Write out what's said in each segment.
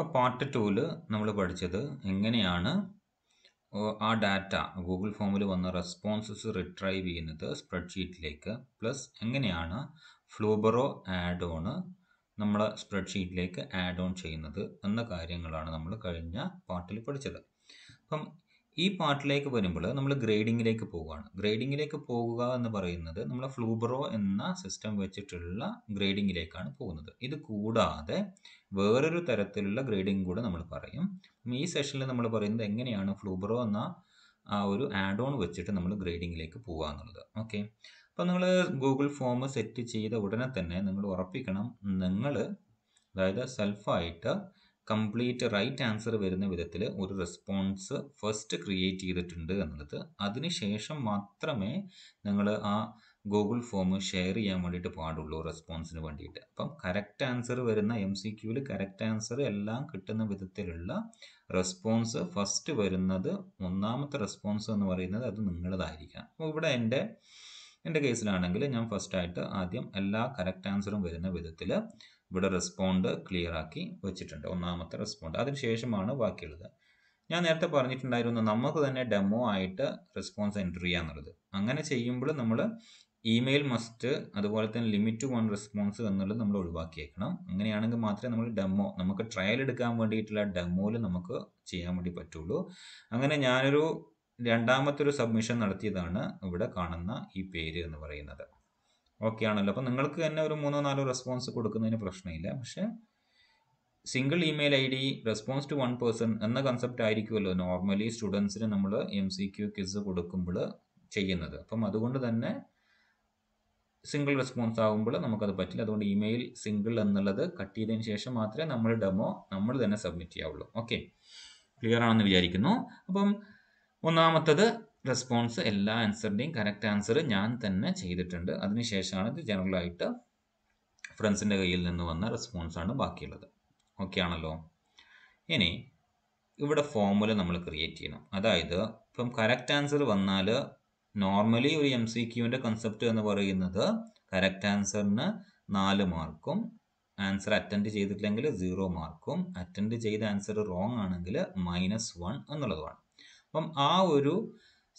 അപ്പോൾ പാർട്ട് ടൂവിൽ നമ്മൾ പഠിച്ചത് എങ്ങനെയാണ് ആ ഡാറ്റ ഗൂഗിൾ ഫോമിൽ വന്ന റെസ്പോൺസസ് റിട്രൈവ് ചെയ്യുന്നത് സ്പ്രെഡ്ഷീറ്റിലേക്ക് പ്ലസ് എങ്ങനെയാണ് ഫ്ലൂബറോ ആഡ് ഓൺ നമ്മൾ സ്പ്രെഡ്ഷീറ്റിലേക്ക് ആഡ് ഓൺ ചെയ്യുന്നത് എന്ന കാര്യങ്ങളാണ് നമ്മൾ കഴിഞ്ഞ പാർട്ടിൽ പഠിച്ചത് അപ്പം ഈ പാർട്ടിലേക്ക് വരുമ്പോൾ നമ്മൾ ഗ്രേഡിങ്ങിലേക്ക് പോവുകയാണ് ഗ്രേഡിങ്ങിലേക്ക് പോകുക എന്ന് പറയുന്നത് നമ്മൾ ഫ്ലൂബറോ എന്ന സിസ്റ്റം വെച്ചിട്ടുള്ള ഗ്രേഡിങ്ങിലേക്കാണ് പോകുന്നത് ഇത് കൂടാതെ വേറൊരു തരത്തിലുള്ള ഗ്രേഡിംഗ് കൂടെ നമ്മൾ പറയും ഈ സെഷനിൽ നമ്മൾ പറയുന്നത് എങ്ങനെയാണ് ഫ്ലൂബറോ എന്ന ആ ഒരു ആഡ് ഓൺ വെച്ചിട്ട് നമ്മൾ ഗ്രേഡിങ്ങിലേക്ക് പോകുക എന്നുള്ളത് ഓക്കെ അപ്പോൾ നിങ്ങൾ ഗൂഗിൾ ഫോം സെറ്റ് ചെയ്ത ഉടനെ തന്നെ നിങ്ങൾ ഉറപ്പിക്കണം നിങ്ങൾ അതായത് സെൽഫായിട്ട് കംപ്ലീറ്റ് റൈറ്റ് ആൻസർ വരുന്ന വിധത്തിൽ ഒരു റെസ്പോൺസ് ഫസ്റ്റ് ക്രിയേറ്റ് ചെയ്തിട്ടുണ്ട് എന്നുള്ളത് അതിനുശേഷം മാത്രമേ നിങ്ങൾ ആ ഗൂഗിൾ ഫോം ഷെയർ ചെയ്യാൻ വേണ്ടിയിട്ട് പാടുള്ളൂ റെസ്പോൺസിന് വേണ്ടിയിട്ട് അപ്പം കറക്റ്റ് ആൻസർ വരുന്ന എം സി ക്യൂവിൽ കറക്റ്റ് ആൻസർ എല്ലാം കിട്ടുന്ന വിധത്തിലുള്ള റെസ്പോൺസ് ഫസ്റ്റ് വരുന്നത് ഒന്നാമത്തെ റെസ്പോൺസ് എന്ന് പറയുന്നത് അത് നിങ്ങളതായിരിക്കാം അപ്പോൾ ഇവിടെ എൻ്റെ എൻ്റെ കേസിലാണെങ്കിൽ ഞാൻ ഫസ്റ്റായിട്ട് ആദ്യം എല്ലാ കറക്റ്റ് ആൻസറും വരുന്ന വിധത്തിൽ ഇവിടെ റെസ്പോണ്ട് ക്ലിയർ ആക്കി വെച്ചിട്ടുണ്ട് ഒന്നാമത്തെ റെസ്പോണ്ട് അതിനുശേഷമാണ് ബാക്കിയുള്ളത് ഞാൻ നേരത്തെ പറഞ്ഞിട്ടുണ്ടായിരുന്നു നമുക്ക് തന്നെ ഡെമോ ആയിട്ട് റെസ്പോൺസ് എൻ്റർ ചെയ്യാന്നുള്ളത് അങ്ങനെ ചെയ്യുമ്പോൾ നമ്മൾ ഇമെയിൽ മസ്റ്റ് അതുപോലെ തന്നെ ലിമിറ്റ് ടു വൺ റെസ്പോൺസ് എന്നുള്ളത് നമ്മൾ ഒഴിവാക്കിയേക്കണം അങ്ങനെയാണെങ്കിൽ മാത്രമേ നമ്മൾ ഡെമോ നമുക്ക് ട്രയൽ എടുക്കാൻ വേണ്ടിയിട്ടുള്ള ഡെമോയിൽ നമുക്ക് ചെയ്യാൻ വേണ്ടി പറ്റുള്ളൂ അങ്ങനെ ഞാനൊരു രണ്ടാമത്തെ ഒരു സബ്മിഷൻ നടത്തിയതാണ് ഇവിടെ കാണുന്ന ഈ പേര് എന്ന് പറയുന്നത് ഓക്കെ ആണല്ലോ അപ്പോൾ നിങ്ങൾക്ക് തന്നെ ഒരു മൂന്നോ നാലോ റെസ്പോൺസ് കൊടുക്കുന്നതിന് പ്രശ്നമില്ല പക്ഷേ single email I D response to one person എന്ന കൺസെപ്റ്റ് ആയിരിക്കുമല്ലോ നോർമലി സ്റ്റുഡൻസിന് നമ്മൾ എം സി ക്യു കിസ് കൊടുക്കുമ്പോൾ ചെയ്യുന്നത് അപ്പം അതുകൊണ്ട് തന്നെ സിംഗിൾ റെസ്പോൺസ് ആകുമ്പോൾ നമുക്കത് പറ്റില്ല അതുകൊണ്ട് ഇമെയിൽ സിംഗിൾ എന്നുള്ളത് കട്ട് ചെയ്തതിന് ശേഷം മാത്രമേ നമ്മൾ ഡെമോ നമ്മൾ തന്നെ സബ്മിറ്റ് ചെയ്യാവുള്ളൂ ഓക്കെ ക്ലിയർ ആണെന്ന് വിചാരിക്കുന്നു അപ്പം ഒന്നാമത്തത് റെസ്പോൺസ് എല്ലാ ആൻസറിൻ്റെയും കറക്റ്റ് ആൻസർ ഞാൻ തന്നെ ചെയ്തിട്ടുണ്ട് അതിനുശേഷമാണ് ഇത് ജനറലായിട്ട് ഫ്രണ്ട്സിൻ്റെ കയ്യിൽ നിന്ന് വന്ന റെസ്പോൺസാണ് ബാക്കിയുള്ളത് ഓക്കെ ആണല്ലോ ഇനി ഇവിടെ ഫോമുല നമ്മൾ ക്രിയേറ്റ് ചെയ്യണം അതായത് ഇപ്പം കറക്റ്റ് ആൻസർ വന്നാൽ നോർമലി ഒരു എം സി ക്യൂവിൻ്റെ കൺസെപ്റ്റ് എന്ന് പറയുന്നത് കറക്റ്റ് ആൻസറിന് നാല് മാർക്കും ആൻസർ അറ്റൻഡ് ചെയ്തിട്ടില്ലെങ്കിൽ സീറോ മാർക്കും അറ്റൻഡ് ചെയ്ത ആൻസർ റോങ് ആണെങ്കിൽ മൈനസ് വൺ എന്നുള്ളതുമാണ് അപ്പം ആ ഒരു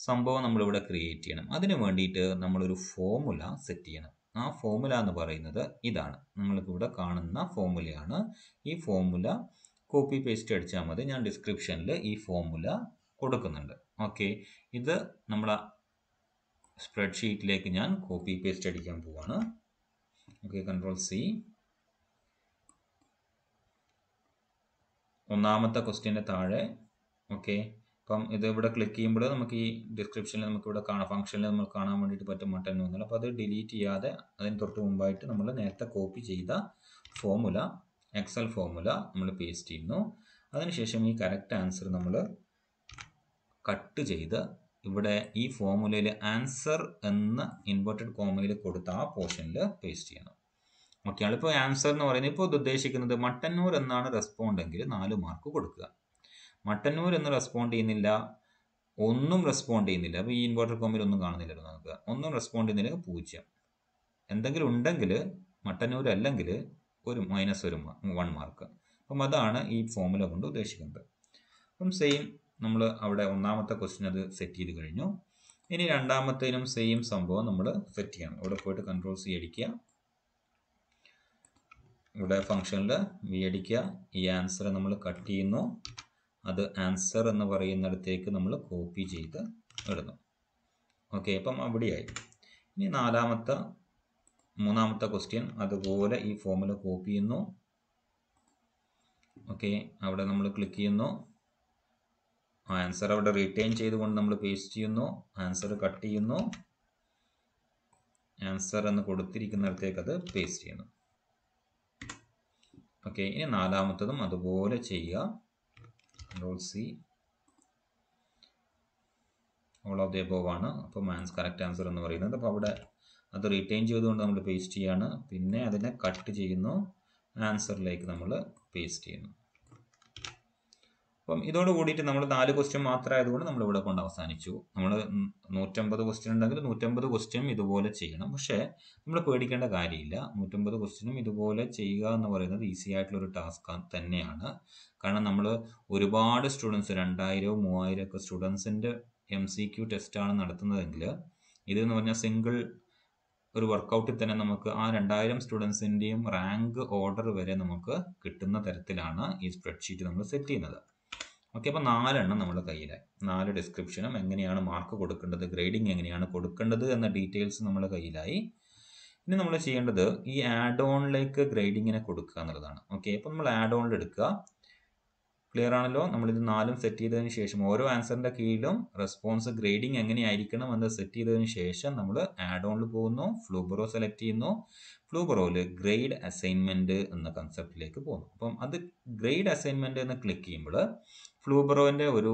സംഭവം നമ്മളിവിടെ ക്രിയേറ്റ് ചെയ്യണം അതിന് വേണ്ടിയിട്ട് നമ്മളൊരു ഫോമുല സെറ്റ് ചെയ്യണം ആ ഫോമുല എന്ന് പറയുന്നത് ഇതാണ് ഇവിടെ കാണുന്ന ഫോമുലയാണ് ഈ ഫോമുല കോപ്പി പേസ്റ്റ് അടിച്ചാൽ മതി ഞാൻ ഡിസ്ക്രിപ്ഷനിൽ ഈ ഫോമുല കൊടുക്കുന്നുണ്ട് ഓക്കെ ഇത് നമ്മളെ സ്പ്രെഡ്ഷീറ്റിലേക്ക് ഞാൻ കോപ്പി പേസ്റ്റ് അടിക്കാൻ പോവാണ് ഓക്കെ കൺട്രോൾ സി ഒന്നാമത്തെ ക്വസ്റ്റ്യൻ്റെ താഴെ ഓക്കെ അപ്പം ഇത് ഇവിടെ ക്ലിക്ക് ചെയ്യുമ്പോൾ നമുക്ക് ഈ ഡിസ്ക്രിപ്ഷനിൽ നമുക്ക് ഇവിടെ കാണാം ഫംഗ്ഷനിൽ നമ്മൾ കാണാൻ വേണ്ടിയിട്ട് പറ്റും മട്ടൻ എന്നുള്ളത് അപ്പോൾ അത് ഡിലീറ്റ് ചെയ്യാതെ അതിന് തൊട്ട് മുമ്പായിട്ട് നമ്മൾ നേരത്തെ കോപ്പി ചെയ്ത ഫോമുല എക്സൽ ഫോമുല നമ്മൾ പേസ്റ്റ് ചെയ്യുന്നു അതിനുശേഷം ഈ കറക്റ്റ് ആൻസർ നമ്മൾ കട്ട് ചെയ്ത് ഇവിടെ ഈ ഫോമുലയിൽ ആൻസർ എന്ന ഇൻവേർട്ടഡ് കോമയിൽ കൊടുത്ത ആ പോർഷനിൽ പേസ്റ്റ് ചെയ്യണം ഓക്കെ ഇപ്പോൾ ആൻസർ എന്ന് പറയുന്നത് ഇപ്പോൾ ഇത് ഉദ്ദേശിക്കുന്നത് മട്ടന്നൂർ എന്നാണ് റെസ്പോണ്ടെങ്കിൽ നാല് മാർക്ക് കൊടുക്കുക മട്ടന്നൂർ എന്ന് റെസ്പോണ്ട് ചെയ്യുന്നില്ല ഒന്നും റെസ്പോണ്ട് ചെയ്യുന്നില്ല അപ്പോൾ ഈ ഇൻവേർട്ടർ കോമ്പിൽ ഒന്നും കാണുന്നില്ലല്ലോ നമുക്ക് ഒന്നും റെസ്പോണ്ട് ചെയ്യുന്നില്ല പൂജ്യം എന്തെങ്കിലും ഉണ്ടെങ്കിൽ മട്ടന്നൂർ അല്ലെങ്കിൽ ഒരു മൈനസ് ഒരു വൺ മാർക്ക് അപ്പം അതാണ് ഈ ഫോമുല കൊണ്ട് ഉദ്ദേശിക്കുന്നത് അപ്പം സെയിം നമ്മൾ അവിടെ ഒന്നാമത്തെ ക്വസ്റ്റ്യൻ അത് സെറ്റ് ചെയ്ത് കഴിഞ്ഞു ഇനി രണ്ടാമത്തേനും സെയിം സംഭവം നമ്മൾ സെറ്റ് ചെയ്യണം ഇവിടെ പോയിട്ട് കൺട്രോൾ സി അടിക്കുക ഇവിടെ ഫംഗ്ഷനിൽ വി അടിക്കുക ഈ ആൻസർ നമ്മൾ കട്ട് ചെയ്യുന്നു അത് ആൻസർ എന്ന് പറയുന്നിടത്തേക്ക് നമ്മൾ കോപ്പി ചെയ്ത് ഇടുന്നു ഓക്കെ അപ്പം അവിടെയായി ഇനി നാലാമത്തെ മൂന്നാമത്തെ ക്വസ്റ്റ്യൻ അതുപോലെ ഈ ഫോമിൽ കോപ്പി ചെയ്യുന്നു ഓക്കെ അവിടെ നമ്മൾ ക്ലിക്ക് ചെയ്യുന്നു ആൻസർ അവിടെ റിട്ടേൺ ചെയ്തുകൊണ്ട് നമ്മൾ പേസ്റ്റ് ചെയ്യുന്നു ആൻസർ കട്ട് ചെയ്യുന്നു ആൻസർ എന്ന് കൊടുത്തിരിക്കുന്നിടത്തേക്ക് അത് പേസ്റ്റ് ചെയ്യുന്നു ഓക്കെ ഇനി നാലാമത്തതും അതുപോലെ ചെയ്യുക control C all of the above ആണ് അപ്പോൾ മാൻസ് കറക്റ്റ് ആൻസർ എന്ന് പറയുന്നത് അപ്പോൾ അവിടെ അത് റിട്ടേൺ ചെയ്തുകൊണ്ട് നമ്മൾ പേസ്റ്റ് ചെയ്യാണ് പിന്നെ അതിനെ കട്ട് ചെയ്യുന്നു ആൻസറിലേക്ക് നമ്മൾ പേസ്റ്റ് ചെയ്യുന്നു അപ്പം ഇതോട് കൂടിയിട്ട് നമ്മൾ നാല് ക്വസ്റ്റ്യൻ മാത്രമായതുകൊണ്ട് നമ്മൾ ഇവിടെ കൊണ്ട് അവസാനിച്ചു നമ്മൾ നൂറ്റമ്പത് ക്വസ്റ്റ്യൻ ഉണ്ടെങ്കിൽ നൂറ്റമ്പത് ക്വസ്റ്റ്യൻ ഇതുപോലെ ചെയ്യണം പക്ഷേ നമ്മൾ പേടിക്കേണ്ട കാര്യമില്ല നൂറ്റമ്പത് ക്വസ്റ്റ്യനും ഇതുപോലെ ചെയ്യുക എന്ന് പറയുന്നത് ഈസി ആയിട്ടുള്ള ഒരു ടാസ്ക് തന്നെയാണ് കാരണം നമ്മൾ ഒരുപാട് സ്റ്റുഡൻസ് രണ്ടായിരവും മൂവായിരം ഒക്കെ സ്റ്റുഡൻസിൻ്റെ എം സി ക്യു ടെസ്റ്റാണ് നടത്തുന്നതെങ്കിൽ ഇതെന്ന് പറഞ്ഞാൽ സിംഗിൾ ഒരു വർക്കൗട്ടിൽ തന്നെ നമുക്ക് ആ രണ്ടായിരം സ്റ്റുഡൻസിൻ്റെയും റാങ്ക് ഓർഡർ വരെ നമുക്ക് കിട്ടുന്ന തരത്തിലാണ് ഈ സ്പ്രെഡ്ഷീറ്റ് നമ്മൾ സെറ്റ് ചെയ്യുന്നത് ഓക്കെ അപ്പോൾ നാലെണ്ണം നമ്മുടെ കയ്യിലായി നാല് ഡിസ്ക്രിപ്ഷനും എങ്ങനെയാണ് മാർക്ക് കൊടുക്കേണ്ടത് ഗ്രേഡിംഗ് എങ്ങനെയാണ് കൊടുക്കേണ്ടത് എന്ന ഡീറ്റെയിൽസ് നമ്മുടെ കയ്യിലായി ഇനി നമ്മൾ ചെയ്യേണ്ടത് ഈ ആഡ് ഓണിലേക്ക് ഗ്രേഡിങ്ങിനെ കൊടുക്കുക എന്നുള്ളതാണ് ഓക്കെ അപ്പോൾ നമ്മൾ ആഡ് ഓണിൽ എടുക്കുക ക്ലിയർ ആണല്ലോ നമ്മൾ ഇത് നാലും സെറ്റ് ചെയ്തതിന് ശേഷം ഓരോ ആൻസറിന്റെ കീഴിലും റെസ്പോൺസ് ഗ്രേഡിംഗ് എങ്ങനെയായിരിക്കണം എന്ന് സെറ്റ് ചെയ്തതിന് ശേഷം നമ്മൾ ആഡ് ഓണിൽ പോകുന്നു ഫ്ലൂബറോ സെലക്ട് ചെയ്യുന്നു ഫ്ലൂബറോയില് ഗ്രേഡ് അസൈൻമെന്റ് എന്ന കൺസെപ്റ്റിലേക്ക് പോകുന്നു അപ്പം അത് ഗ്രേഡ് അസൈൻമെന്റ് എന്ന് ക്ലിക്ക് ചെയ്യുമ്പോൾ ഫ്ലൂബറോന്റെ ഒരു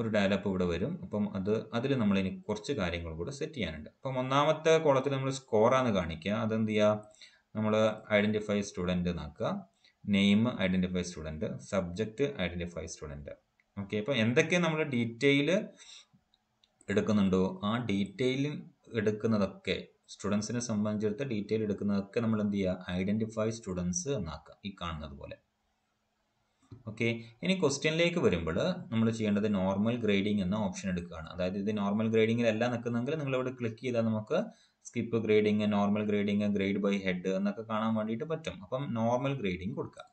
ഒരു ഡയലപ്പ് ഇവിടെ വരും അപ്പം അത് അതിൽ നമ്മൾ ഇനി കുറച്ച് കാര്യങ്ങൾ കൂടെ സെറ്റ് ചെയ്യാനുണ്ട് അപ്പം ഒന്നാമത്തെ കോളത്തിൽ നമ്മൾ സ്കോറാണ് കാണിക്കുക അതെന്ത് ചെയ്യുക നമ്മൾ ഐഡന്റിഫൈ സ്റ്റുഡൻ്റ് നോക്കുക name identify student subject identify student okay അപ്പോൾ എന്തൊക്കെ നമ്മൾ ഡീറ്റെയിൽ എടുക്കുന്നുണ്ടോ ആ ഡീറ്റെയിൽ എടുക്കുന്നതൊക്കെ സ്റ്റുഡൻസിനെ സംബന്ധിച്ചിടത്ത് ഡീറ്റെയിൽ എടുക്കുന്നതൊക്കെ നമ്മൾ എന്ത് ചെയ്യുക ഐഡൻറ്റിഫൈ സ്റ്റുഡൻസ് എന്നാക്കുക ഈ കാണുന്നത് പോലെ ഓക്കെ ഇനി ക്വസ്റ്റ്യനിലേക്ക് വരുമ്പോൾ നമ്മൾ ചെയ്യേണ്ടത് നോർമൽ ഗ്രേഡിംഗ് എന്ന ഓപ്ഷൻ എടുക്കുകയാണ് അതായത് ഇത് നോർമൽ എല്ലാം നിൽക്കുന്നെങ്കിൽ നിങ്ങൾ ഇവിടെ ക്ലിക്ക് ചെയ്താൽ നമുക്ക് skip grading normal grading grade by head എന്നൊക്കെ കാണാൻ വേണ്ടിയിട്ട് പറ്റും അപ്പം നോർമൽ ഗ്രേഡിംഗ് കൊടുക്കുക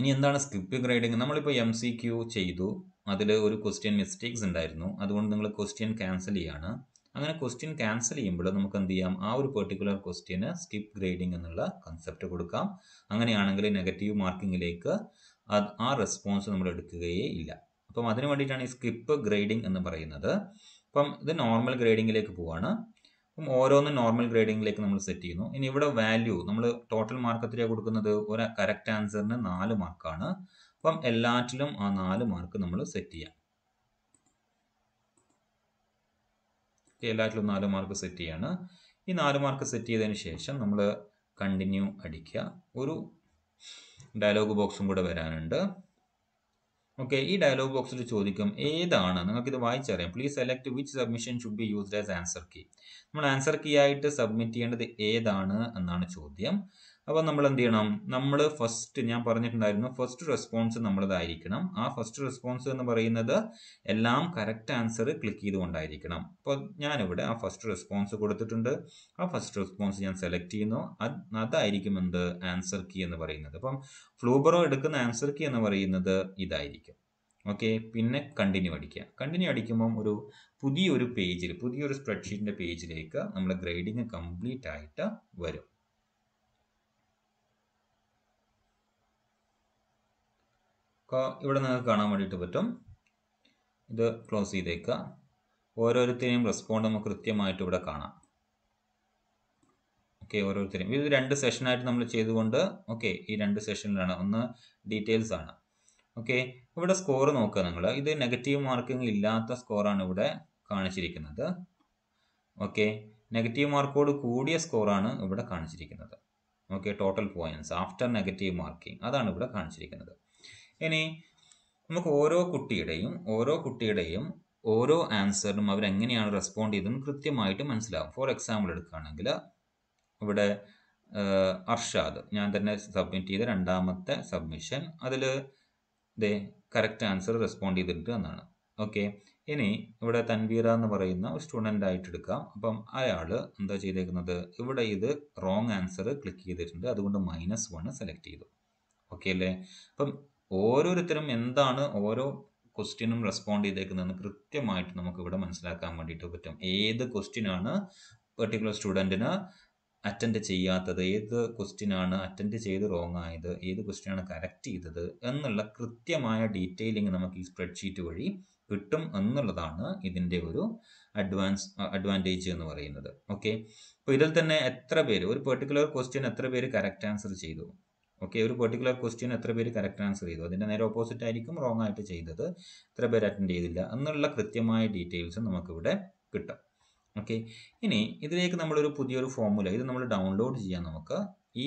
ഇനി എന്താണ് സ്കിപ്പ് ഗ്രേഡിംഗ് നമ്മളിപ്പോൾ എം സി ക്യു ചെയ്തു അതിൽ ഒരു ക്വസ്റ്റ്യൻ മിസ്റ്റേക്സ് ഉണ്ടായിരുന്നു അതുകൊണ്ട് നിങ്ങൾ ക്വസ്റ്റ്യൻ ക്യാൻസൽ ചെയ്യാണ് അങ്ങനെ ക്വസ്റ്റ്യൻ ക്യാൻസൽ ചെയ്യുമ്പോൾ നമുക്ക് എന്ത് ചെയ്യാം ആ ഒരു പെർട്ടിക്കുലർ ക്വസ്റ്റ്യന് സ്കിപ്പ് ഗ്രേഡിംഗ് എന്നുള്ള കൺസെപ്റ്റ് കൊടുക്കാം അങ്ങനെയാണെങ്കിൽ നെഗറ്റീവ് മാർക്കിങ്ങിലേക്ക് ആ റെസ്പോൺസ് നമ്മൾ എടുക്കുകയേ ഇല്ല അപ്പം അതിന് വേണ്ടിയിട്ടാണ് ഈ സ്കിപ്പ് ഗ്രേഡിംഗ് എന്ന് പറയുന്നത് അപ്പം ഇത് നോർമൽ ഗ്രേഡിങ്ങിലേക്ക് പോവാണ് അപ്പം ഓരോന്നും നോർമൽ ഗ്രേഡിങ്ങിലേക്ക് നമ്മൾ സെറ്റ് ചെയ്യുന്നു ഇനി ഇവിടെ വാല്യൂ നമ്മൾ ടോട്ടൽ മാർക്ക് എത്രയാണ് കൊടുക്കുന്നത് ഒരു കറക്റ്റ് ആൻസറിന് നാല് മാർക്കാണ് അപ്പം എല്ലാറ്റിലും ആ നാല് മാർക്ക് നമ്മൾ സെറ്റ് ചെയ്യാം എല്ലാറ്റിലും നാല് മാർക്ക് സെറ്റ് ചെയ്യാണ് ഈ നാല് മാർക്ക് സെറ്റ് ചെയ്തതിന് ശേഷം നമ്മൾ കണ്ടിന്യൂ അടിക്കുക ഒരു ഡയലോഗ് ബോക്സും കൂടെ വരാനുണ്ട് ഓക്കെ ഈ ഡയലോഗ് ബോക്സിൽ ചോദിക്കും ഏതാണ് നിങ്ങൾക്കിത് വായിച്ചറിയാം please select which submission should be used as answer key നമ്മൾ ആൻസർ കീ ആയിട്ട് സബ്മിറ്റ് ചെയ്യേണ്ടത് ഏതാണ് എന്നാണ് ചോദ്യം അപ്പോൾ നമ്മൾ എന്ത് ചെയ്യണം നമ്മൾ ഫസ്റ്റ് ഞാൻ പറഞ്ഞിട്ടുണ്ടായിരുന്നു ഫസ്റ്റ് റെസ്പോൺസ് നമ്മളിതായിരിക്കണം ആ ഫസ്റ്റ് റെസ്പോൺസ് എന്ന് പറയുന്നത് എല്ലാം കറക്റ്റ് ആൻസർ ക്ലിക്ക് ചെയ്തുകൊണ്ടായിരിക്കണം അപ്പോൾ ഞാനിവിടെ ആ ഫസ്റ്റ് റെസ്പോൺസ് കൊടുത്തിട്ടുണ്ട് ആ ഫസ്റ്റ് റെസ്പോൺസ് ഞാൻ സെലക്ട് ചെയ്യുന്നു അതായിരിക്കും എന്ത് ആൻസർ കീ എന്ന് പറയുന്നത് അപ്പം ഫ്ലൂബറോ എടുക്കുന്ന ആൻസർ കീ എന്ന് പറയുന്നത് ഇതായിരിക്കും ഓക്കെ പിന്നെ കണ്ടിന്യൂ അടിക്കുക കണ്ടിന്യൂ അടിക്കുമ്പം ഒരു പുതിയൊരു പേജിൽ പുതിയൊരു സ്പ്രെഡ്ഷീറ്റിൻ്റെ പേജിലേക്ക് നമ്മുടെ ഗ്രേഡിങ് കംപ്ലീറ്റ് ആയിട്ട് വരും ഇവിടെ നിങ്ങൾക്ക് കാണാൻ വേണ്ടിയിട്ട് പറ്റും ഇത് ക്ലോസ് ചെയ്തേക്കുക ഓരോരുത്തരെയും റെസ്പോണ്ട് നമുക്ക് കൃത്യമായിട്ട് ഇവിടെ കാണാം ഓക്കെ ഓരോരുത്തരെയും ഇത് രണ്ട് സെഷനായിട്ട് നമ്മൾ ചെയ്തുകൊണ്ട് ഓക്കെ ഈ രണ്ട് സെഷനിലാണ് ഒന്ന് ഡീറ്റെയിൽസ് ആണ് ഓക്കെ ഇവിടെ സ്കോർ നോക്കുക നിങ്ങൾ ഇത് നെഗറ്റീവ് മാർക്കിംഗ് ഇല്ലാത്ത സ്കോറാണ് ഇവിടെ കാണിച്ചിരിക്കുന്നത് ഓക്കെ നെഗറ്റീവ് മാർക്കോട് കൂടിയ സ്കോറാണ് ഇവിടെ കാണിച്ചിരിക്കുന്നത് okay total points after negative marking അതാണ് ഇവിടെ കാണിച്ചിരിക്കുന്നത് ഇനി നമുക്ക് ഓരോ കുട്ടിയുടെയും ഓരോ കുട്ടിയുടെയും ഓരോ ആൻസറിനും അവരെങ്ങനെയാണ് റെസ്പോണ്ട് ചെയ്തതെന്ന് കൃത്യമായിട്ട് മനസ്സിലാവും ഫോർ എക്സാമ്പിൾ എടുക്കുകയാണെങ്കിൽ ഇവിടെ അർഷാദ് ഞാൻ തന്നെ സബ്മിറ്റ് ചെയ്ത രണ്ടാമത്തെ സബ്മിഷൻ അതിൽ ദേ കറക്റ്റ് ആൻസർ റെസ്പോണ്ട് ചെയ്തിട്ട് എന്നാണ് ഓക്കെ ഇനി ഇവിടെ തൻവീറ എന്ന് പറയുന്ന ഒരു സ്റ്റുഡൻ്റ് ആയിട്ട് എടുക്കാം അപ്പം അയാൾ എന്താ ചെയ്തേക്കുന്നത് ഇവിടെ ഇത് റോങ് ആൻസർ ക്ലിക്ക് ചെയ്തിട്ടുണ്ട് അതുകൊണ്ട് മൈനസ് വൺ സെലക്ട് ചെയ്തു ഓക്കെ അല്ലേ അപ്പം ഓരോരുത്തരും എന്താണ് ഓരോ ക്വസ്റ്റ്യനും റെസ്പോണ്ട് ചെയ്തേക്കുന്നതെന്ന് കൃത്യമായിട്ട് നമുക്ക് ഇവിടെ മനസ്സിലാക്കാൻ വേണ്ടിയിട്ട് പറ്റും ഏത് ക്വസ്റ്റ്യനാണ് പെർട്ടിക്കുലർ സ്റ്റുഡൻറ്റിന് അറ്റൻഡ് ചെയ്യാത്തത് ഏത് ക്വസ്റ്റ്യനാണ് അറ്റൻഡ് ചെയ്ത് റോങ് ആയത് ഏത് ക്വസ്റ്റ്യനാണ് കറക്റ്റ് ചെയ്തത് എന്നുള്ള കൃത്യമായ ഡീറ്റെയിലിംഗ് നമുക്ക് ഈ സ്പ്രെഡ്ഷീറ്റ് വഴി കിട്ടും എന്നുള്ളതാണ് ഇതിൻ്റെ ഒരു അഡ്വാൻസ് അഡ്വാൻറ്റേജ് എന്ന് പറയുന്നത് ഓക്കെ അപ്പോൾ ഇതിൽ തന്നെ എത്ര പേര് ഒരു പെർട്ടിക്കുലർ ക്വസ്റ്റ്യൻ എത്ര പേര് കറക്റ്റ് ആൻസർ ചെയ്തു ഓക്കെ ഒരു പെർട്ടിക്കുലർ ക്വസ്റ്റ്യൻ എത്ര പേര് കറക്റ്റ് ആൻസർ ചെയ്തു അതിൻ്റെ നേരെ ഓപ്പോസിറ്റ് ആയിരിക്കും റോങ് ആയിട്ട് ചെയ്തത് എത്ര പേര് അറ്റൻഡ് ചെയ്തില്ല എന്നുള്ള കൃത്യമായ ഡീറ്റെയിൽസ് നമുക്കിവിടെ കിട്ടും ഓക്കെ ഇനി ഇതിലേക്ക് നമ്മളൊരു പുതിയൊരു ഫോമുല ഇത് നമ്മൾ ഡൗൺലോഡ് ചെയ്യാം നമുക്ക് ഈ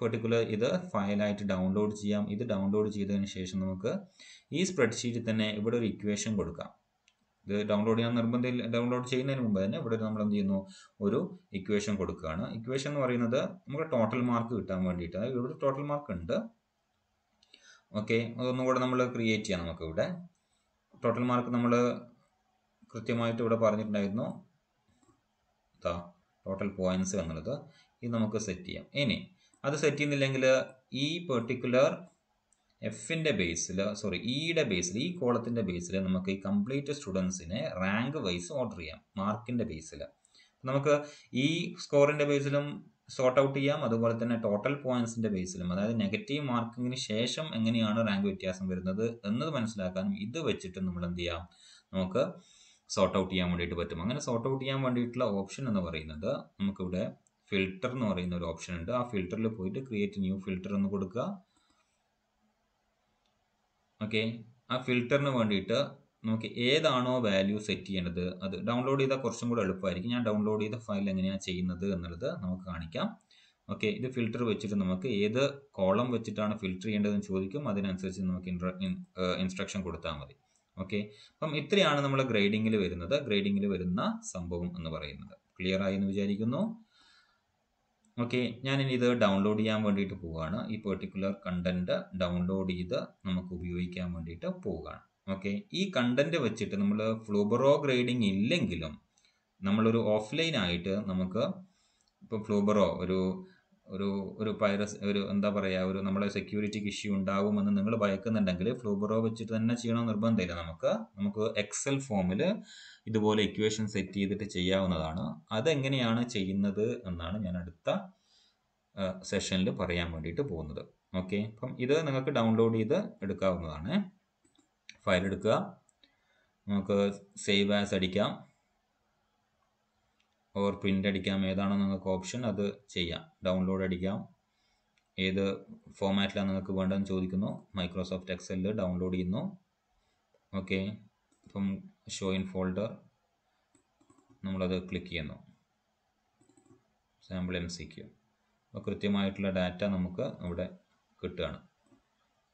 പെർട്ടിക്കുലർ ഇത് ഫയലായിട്ട് ഡൗൺലോഡ് ചെയ്യാം ഇത് ഡൗൺലോഡ് ചെയ്തതിന് ശേഷം നമുക്ക് ഈ സ്പ്രെഡ്ഷീറ്റിൽ തന്നെ ഇവിടെ ഒരു ഇക്വേഷൻ കൊടുക്കാം ഇത് ഡൗൺലോഡ് ചെയ്യാൻ നിർബന്ധമില്ല ഡൗൺലോഡ് ചെയ്യുന്നതിന് മുമ്പ് തന്നെ ഇവിടെ നമ്മൾ എന്ത് ചെയ്യുന്നു ഒരു ഇക്വേഷൻ കൊടുക്കുകയാണ് ഇക്വേഷൻ എന്ന് പറയുന്നത് നമുക്ക് ടോട്ടൽ മാർക്ക് കിട്ടാൻ വേണ്ടിയിട്ട് ഇവിടെ ടോട്ടൽ മാർക്ക് ഉണ്ട് ഓക്കെ അതൊന്നും കൂടെ നമ്മൾ ക്രിയേറ്റ് ചെയ്യാം നമുക്ക് ഇവിടെ ടോട്ടൽ മാർക്ക് നമ്മൾ കൃത്യമായിട്ട് ഇവിടെ പറഞ്ഞിട്ടുണ്ടായിരുന്നു ടോട്ടൽ പോയിന്റ്സ് എന്നുള്ളത് ഇത് നമുക്ക് സെറ്റ് ചെയ്യാം ഇനി അത് സെറ്റ് ചെയ്യുന്നില്ലെങ്കിൽ ഈ പെർട്ടിക്കുലർ എഫിൻ്റെ ബേസിൽ സോറി ഇയുടെ ബേസിൽ ഈ കോളത്തിൻ്റെ ബേസിൽ നമുക്ക് ഈ കംപ്ലീറ്റ് സ്റ്റുഡൻസിനെ റാങ്ക് വൈസ് ഓർഡർ ചെയ്യാം മാർക്കിൻ്റെ ബേസിൽ നമുക്ക് ഈ സ്കോറിൻ്റെ ബേസിലും സോർട്ട് ഔട്ട് ചെയ്യാം അതുപോലെ തന്നെ ടോട്ടൽ പോയിന്റ്സിൻ്റെ ബേസിലും അതായത് നെഗറ്റീവ് മാർക്കിങ്ങിന് ശേഷം എങ്ങനെയാണ് റാങ്ക് വ്യത്യാസം വരുന്നത് എന്നത് മനസ്സിലാക്കാനും ഇത് വെച്ചിട്ട് നമ്മൾ എന്ത് ചെയ്യാം നമുക്ക് സോർട്ട് ഔട്ട് ചെയ്യാൻ വേണ്ടിയിട്ട് പറ്റും അങ്ങനെ സോർട്ട് ഔട്ട് ചെയ്യാൻ വേണ്ടിയിട്ടുള്ള ഓപ്ഷൻ എന്ന് പറയുന്നത് നമുക്കിവിടെ ഫിൽട്ടർ എന്ന് പറയുന്ന ഒരു ഓപ്ഷൻ ഉണ്ട് ആ ഫിൽറ്ററിൽ പോയിട്ട് ക്രിയേറ്റ് ന്യൂ ഫിൽറ്റർ എന്ന് കൊടുക്കുക ഓക്കെ ആ ഫിൽറ്ററിന് വേണ്ടിയിട്ട് നമുക്ക് ഏതാണോ വാല്യൂ സെറ്റ് ചെയ്യേണ്ടത് അത് ഡൗൺലോഡ് ചെയ്താൽ കുറച്ചും കൂടെ എളുപ്പമായിരിക്കും ഞാൻ ഡൗൺലോഡ് ചെയ്ത ഫയൽ എങ്ങനെയാണ് ചെയ്യുന്നത് എന്നുള്ളത് നമുക്ക് കാണിക്കാം ഓക്കെ ഇത് ഫിൽറ്റർ വെച്ചിട്ട് നമുക്ക് ഏത് കോളം വെച്ചിട്ടാണ് ഫിൽറ്റർ ചെയ്യേണ്ടതെന്ന് ചോദിക്കും അതിനനുസരിച്ച് നമുക്ക് ഇൻസ്ട്രക്ഷൻ കൊടുത്താൽ മതി ഓക്കെ അപ്പം ഇത്രയാണ് നമ്മൾ ഗ്രേഡിങ്ങിൽ വരുന്നത് ഗ്രേഡിങ്ങിൽ വരുന്ന സംഭവം എന്ന് പറയുന്നത് ക്ലിയർ ആയി എന്ന് വിചാരിക്കുന്നു ഓക്കെ ഇനി ഇത് ഡൗൺലോഡ് ചെയ്യാൻ വേണ്ടിയിട്ട് പോവുകയാണ് ഈ പെർട്ടിക്കുലർ കണ്ടന്റ് ഡൗൺലോഡ് ചെയ്ത് നമുക്ക് ഉപയോഗിക്കാൻ വേണ്ടിയിട്ട് പോവുകയാണ് ഓക്കെ ഈ കണ്ടന്റ് വെച്ചിട്ട് നമ്മൾ ഫ്ലൂബറോ ഗ്രേഡിംഗ് ഇല്ലെങ്കിലും നമ്മളൊരു ഓഫ്ലൈൻ ആയിട്ട് നമുക്ക് ഇപ്പോൾ ഫ്ലൂബറോ ഒരു ഒരു ഒരു പൈറസ് ഒരു എന്താ പറയുക ഒരു നമ്മുടെ സെക്യൂരിറ്റിക്ക് ഇഷ്യൂ ഉണ്ടാകുമെന്ന് നിങ്ങൾ ഭയക്കുന്നുണ്ടെങ്കിൽ ഫ്ലൂബറോ വെച്ചിട്ട് തന്നെ ചെയ്യണം നിർബന്ധമില്ല നമുക്ക് നമുക്ക് എക്സൽ ഫോമിൽ ഇതുപോലെ ഇക്വേഷൻ സെറ്റ് ചെയ്തിട്ട് ചെയ്യാവുന്നതാണ് അതെങ്ങനെയാണ് ചെയ്യുന്നത് എന്നാണ് ഞാൻ അടുത്ത സെഷനിൽ പറയാൻ വേണ്ടിയിട്ട് പോകുന്നത് ഓക്കെ അപ്പം ഇത് നിങ്ങൾക്ക് ഡൗൺലോഡ് ചെയ്ത് എടുക്കാവുന്നതാണ് ഫയൽ എടുക്കുക നമുക്ക് സേവ് ആസ് അടിക്കാം ഓർ പ്രിൻ്റ് അടിക്കാം ഏതാണോ നിങ്ങൾക്ക് ഓപ്ഷൻ അത് ചെയ്യാം ഡൗൺലോഡ് അടിക്കാം ഏത് ഫോമാറ്റിലാണ് നിങ്ങൾക്ക് വേണ്ടതെന്ന് ചോദിക്കുന്നു മൈക്രോസോഫ്റ്റ് എക്സൽ ഡൗൺലോഡ് ചെയ്യുന്നു ഓക്കെ ഇപ്പം ഷോ ഇൻ ഫോൾഡർ നമ്മളത് ക്ലിക്ക് ചെയ്യുന്നു സാമ്പിൾ എം സി ക്യു അപ്പോൾ കൃത്യമായിട്ടുള്ള ഡാറ്റ നമുക്ക് ഇവിടെ കിട്ടുകയാണ്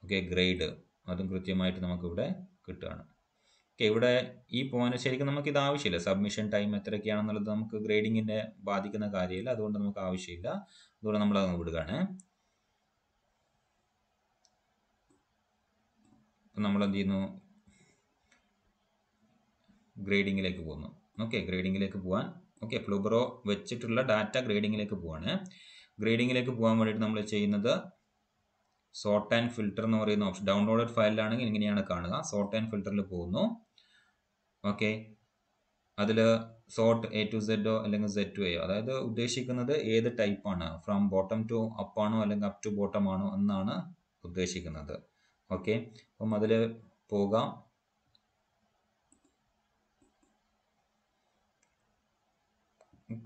ഓക്കെ ഗ്രേഡ് അതും കൃത്യമായിട്ട് നമുക്കിവിടെ കിട്ടുകയാണ് ഓക്കെ ഇവിടെ ഈ പോയിന്റ് ശരിക്കും നമുക്ക് ഇത് ആവശ്യമില്ല സബ്മിഷൻ ടൈം എത്രയൊക്കെയാണെന്നുള്ളത് നമുക്ക് ഗ്രേഡിങ്ങിന്റെ ബാധിക്കുന്ന കാര്യമില്ല അതുകൊണ്ട് നമുക്ക് ആവശ്യമില്ല അതുകൊണ്ട് നമ്മൾ അത് വിടുകയാണ് നമ്മൾ എന്ത് ചെയ്യുന്നു ഗ്രേഡിങ്ങിലേക്ക് പോകുന്നു ഓക്കെ ഗ്രേഡിങ്ങിലേക്ക് പോകാൻ ഓക്കെ ഫ്ലൂബറോ വെച്ചിട്ടുള്ള ഡാറ്റ ഗ്രേഡിങ്ങിലേക്ക് പോവാണ് ഗ്രേഡിങ്ങിലേക്ക് പോകാൻ വേണ്ടിയിട്ട് നമ്മൾ ചെയ്യുന്നത് സോർട്ട് ആൻഡ് ഫിൽറ്റർ എന്ന് പറയുന്ന ഓപ്ഷൻ ഡൗൺലോഡഡ് ഫയലിലാണെങ്കിൽ ഇങ്ങനെയാണ് കാണുക സോർട്ട് ആൻഡ് ഫിൽറ്ററിൽ പോകുന്നു ഓക്കെ അതിൽ സോർട്ട് എ ടു സെഡോ അല്ലെങ്കിൽ സെഡ് ടു എയോ അതായത് ഉദ്ദേശിക്കുന്നത് ഏത് ടൈപ്പാണ് ഫ്രം ബോട്ടം ടു അപ്പാണോ അല്ലെങ്കിൽ അപ് ടു ബോട്ടം ആണോ എന്നാണ് ഉദ്ദേശിക്കുന്നത് ഓക്കെ അപ്പം അതിൽ പോകാം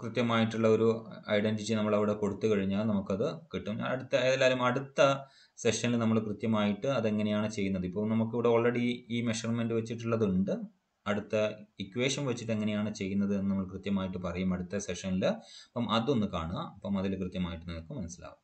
കൃത്യമായിട്ടുള്ള ഒരു ഐഡൻറ്റിറ്റി നമ്മൾ അവിടെ കൊടുത്തു കഴിഞ്ഞാൽ നമുക്കത് കിട്ടും അടുത്ത ഏതായാലും അടുത്ത സെഷനിൽ നമ്മൾ കൃത്യമായിട്ട് അതെങ്ങനെയാണ് ചെയ്യുന്നത് ഇപ്പോൾ നമുക്കിവിടെ ഓൾറെഡി ഈ മെഷർമെൻറ്റ് വെച്ചിട്ടുള്ളതുണ്ട് അടുത്ത ഇക്വേഷൻ വെച്ചിട്ട് എങ്ങനെയാണ് ചെയ്യുന്നത് എന്ന് നമ്മൾ കൃത്യമായിട്ട് പറയും അടുത്ത സെഷനിൽ അപ്പം അതൊന്ന് കാണുക അപ്പം അതിൽ കൃത്യമായിട്ട് നിങ്ങൾക്ക് മനസ്സിലാവും